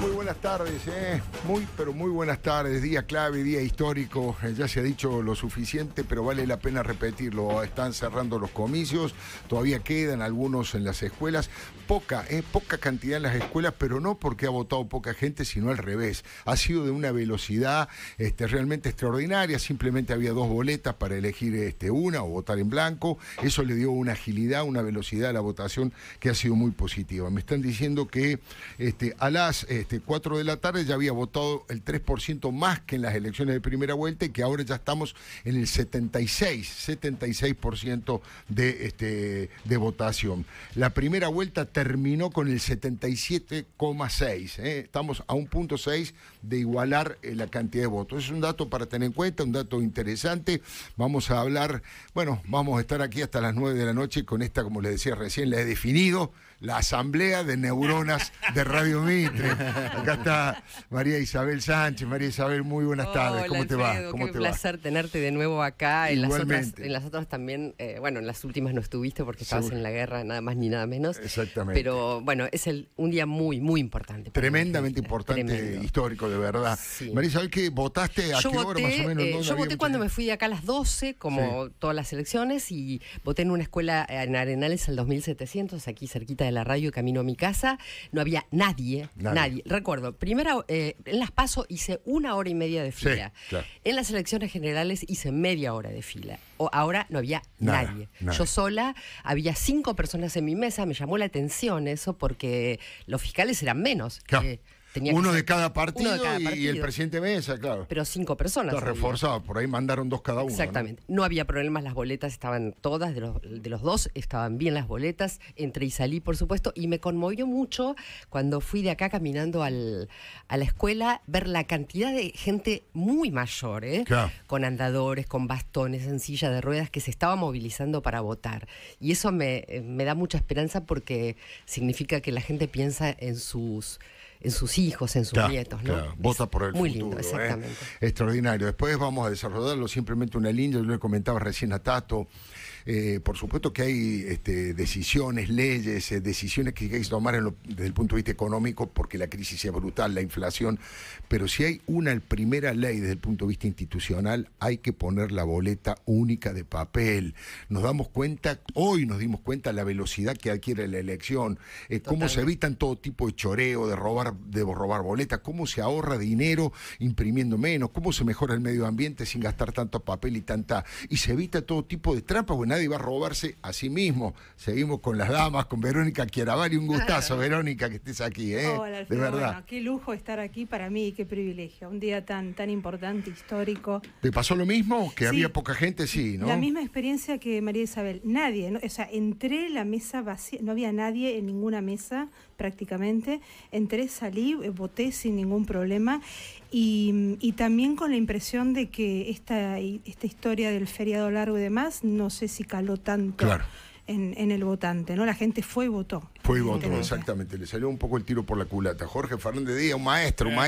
muy buenas tardes, ¿eh? Muy, pero muy buenas tardes. Día clave, día histórico. Eh, ya se ha dicho lo suficiente, pero vale la pena repetirlo. Están cerrando los comicios, todavía quedan algunos en las escuelas. Poca, eh, Poca cantidad en las escuelas, pero no porque ha votado poca gente, sino al revés. Ha sido de una velocidad este, realmente extraordinaria. Simplemente había dos boletas para elegir este, una o votar en blanco. Eso le dio una agilidad, una velocidad a la votación que ha sido muy positiva. Me están diciendo que este, a las este, 4 de la tarde ya había votado el 3% más que en las elecciones de primera vuelta y que ahora ya estamos en el 76, 76% de, este, de votación. La primera vuelta terminó con el 77,6. ¿eh? Estamos a un punto 6 de igualar eh, la cantidad de votos. Es un dato para tener en cuenta, un dato interesante. Vamos a hablar, bueno, vamos a estar aquí hasta las 9 de la noche con esta, como les decía recién, la he definido, la asamblea de neuronas de Radio Mitre. Acá está María Isabel Sánchez. María Isabel, muy buenas tardes. ¿Cómo te va? ¿Cómo qué placer tenerte de nuevo acá. En Igualmente. las, otras, en las otras también, eh, bueno, en las últimas no estuviste porque estabas en la guerra, nada más ni nada menos. Exactamente. Pero bueno, es un día muy, muy importante. Tremendamente importante, histórico, de verdad. María Isabel, ¿qué votaste? ¿A yo qué hora más o menos? Eh, yo voté cuando me fui de acá a las 12, como todas las elecciones, y voté en una escuela en Arenales al 2700, aquí cerquita de la radio, camino a mi casa. No había nadie, nadie Recuerdo, primera, en eh, las PASO hice una hora y media de fila. En las elecciones generales hice media hora de fila. O, ahora no había nadie. Yo sola, había cinco personas en mi mesa, me llamó la atención eso porque los fiscales eran menos. Eh, uno, de cada partido y, el presidente Mesa, claro. Pero cinco personas. Está reforzado, por ahí mandaron dos cada uno. Exactamente. ¿no? había problemas, las boletas estaban todas, de los, dos estaban bien las boletas, entre y salí, por supuesto, y me conmovió mucho cuando fui de acá caminando a la escuela, ver la cantidad de gente muy mayor, ¿eh? con andadores, con bastones, en silla de ruedas, que se estaba movilizando para votar. Y eso me, eh, me da mucha esperanza porque significa que la gente piensa en sus en sus hijos, en sus nietos. ¿no? Vota por el Muy futuro, lindo, ¿eh? exactamente. Extraordinario. Después vamos a desarrollarlo, simplemente una línea, yo le comentaba recién a Tato, eh, por supuesto que hay este, decisiones, leyes, eh, decisiones que hay que tomar desde el punto de vista económico porque la crisis es brutal, la inflación, pero si hay una primera ley desde el punto de vista institucional, hay que poner la boleta única de papel. Nos damos cuenta, hoy nos dimos cuenta la velocidad que adquiere la elección, eh, cómo se evitan todo tipo de choreo, de robar, de robar boletas, cómo se ahorra dinero imprimiendo menos, cómo se mejora el medio ambiente sin gastar tanto papel y tanta... y se evita todo tipo de trampas, nadie va a robarse a sí mismo. Seguimos con las damas, con Verónica Chiaravari. Un gustazo, Verónica, que estés aquí, ¿eh? De verdad. qué lujo estar aquí para mí, qué privilegio. Un día tan, tan importante, histórico. ¿Te pasó lo mismo? Que había poca gente, sí, ¿no? La misma experiencia que María Isabel. Nadie, o sea, entré la mesa vacía, no había nadie en ninguna mesa prácticamente. Entré, salí, eh, voté sin ningún problema. Y, también con la impresión de que esta, esta historia del feriado largo y demás, no sé si caló tanto en, el votante, ¿no? La gente fue y votó. Fue y votó, exactamente. Le salió un poco el tiro por la culata. Jorge Fernández Díaz, un maestro, un maestro.